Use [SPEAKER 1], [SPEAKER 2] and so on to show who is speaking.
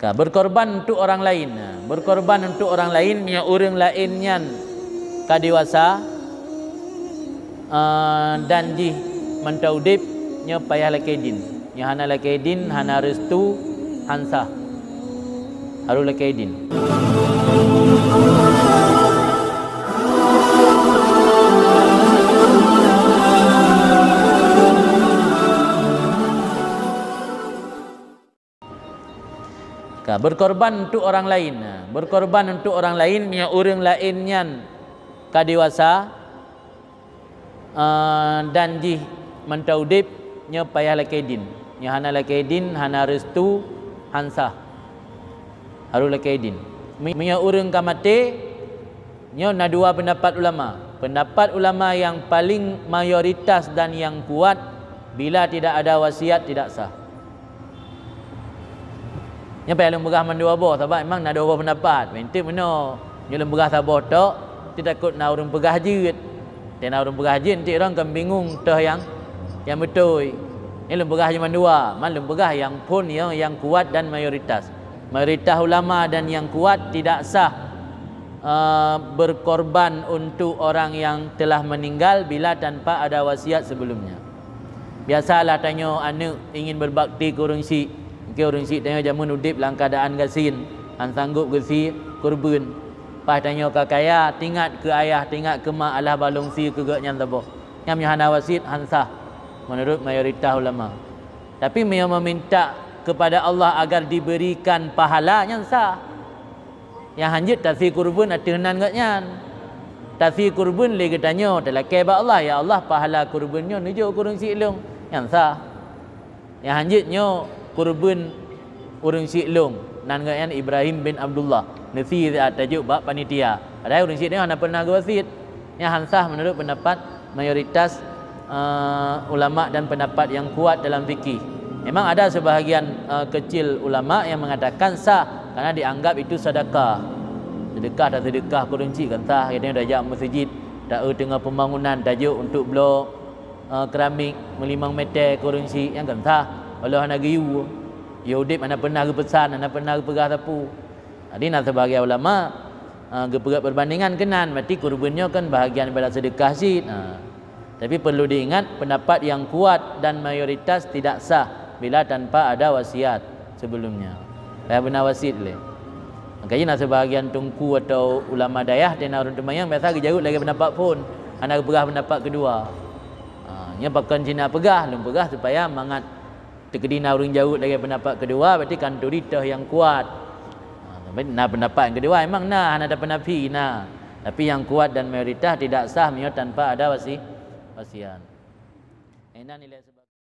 [SPEAKER 1] ka berkorban untuk orang lain berkorban untuk orang lain nya urang lain nyan ka dewasa uh, eh, dan di mentaudip nya payah laki din nya hana laki din hana restu hansa haru laki din Nah, berkorban untuk orang lain. Ha, berkorban untuk orang lain nya orang lainnya ka dewasa uh, dan ji mentaudib nya payah lakaidin. Nya hana lakaidin, hana restu, hansa. Haru lakaidin. Nya urang ka mate nya na dua pendapat ulama. Pendapat ulama yang paling mayoritas dan yang kuat bila tidak ada wasiat tidak sah. Yang payah lembu gah mandu abah sebab memang nak ada abah pendapat. Mentik mana? Ni lembu gah sabah tak? Ti takut nak urung pegah jit. Ti nak urung pegah jit ti orang kan bingung tah yang yang betul. Ini lembaga yang cuma dua. Mana lembu yang pun yang yang kuat dan mayoritas. Mayoritas ulama dan yang kuat tidak sah uh, berkorban untuk orang yang telah meninggal bila tanpa ada wasiat sebelumnya. Biasalah tanya anak ingin berbakti kurung urung si. Mungkin orang cik tanya jaman udip dalam keadaan gasin. Han sanggup ke si kurban. Pas tanya ke kaya, tingat ke ayah, tingat ke mak Allah balong si ke gak nyantabu. Yang menyehana wasit, sah, Menurut mayoritas ulama. Tapi dia meminta kepada Allah agar diberikan pahala yang sah. Yang hanjit tasi kurban ada henan gak nyan. kurban lagi tanya, telah kebab Allah. Ya Allah, pahala kurbannya nujuk kurun si ilung. Yang sah. Yang hanjitnya, kurban urung si long nan ngayan Ibrahim bin Abdullah nasi tajuk bab panitia ada urung si dengan pernah nak wasit ya hansah menurut pendapat mayoritas uh, ulama dan pendapat yang kuat dalam fikih memang ada sebahagian uh, kecil ulama yang mengatakan sah kerana dianggap itu sedekah sedekah dan sedekah urung si kan sah kita dah jam masjid tak tengah pembangunan tajuk untuk blok uh, keramik melimang meter kurung yang gentah kan Allah nak giyu. Ya udip anak pernah ke pesan, anak pernah ke pegah sapu. Jadi ha, nak sebagai ulama, ha, perbandingan kenan, berarti kurbannya kan bahagian daripada sedekah zid. Ha. Tapi perlu diingat, pendapat yang kuat dan mayoritas tidak sah bila tanpa ada wasiat sebelumnya. Saya benar wasiat leh. Kaji nak sebahagian tungku atau ulama dayah dan orang teman yang biasa lagi lagi pendapat pun. Anak pegah pendapat kedua. Ha, ini bakal cina pegah, belum supaya mangat terkedina urang jauh dari pendapat kedua berarti kan duritah yang kuat ha, tapi nah pendapat yang kedua emang nah ada penafi nah tapi yang kuat dan mayoritas tidak sah mio tanpa ada wasi wasian enan eh, nilai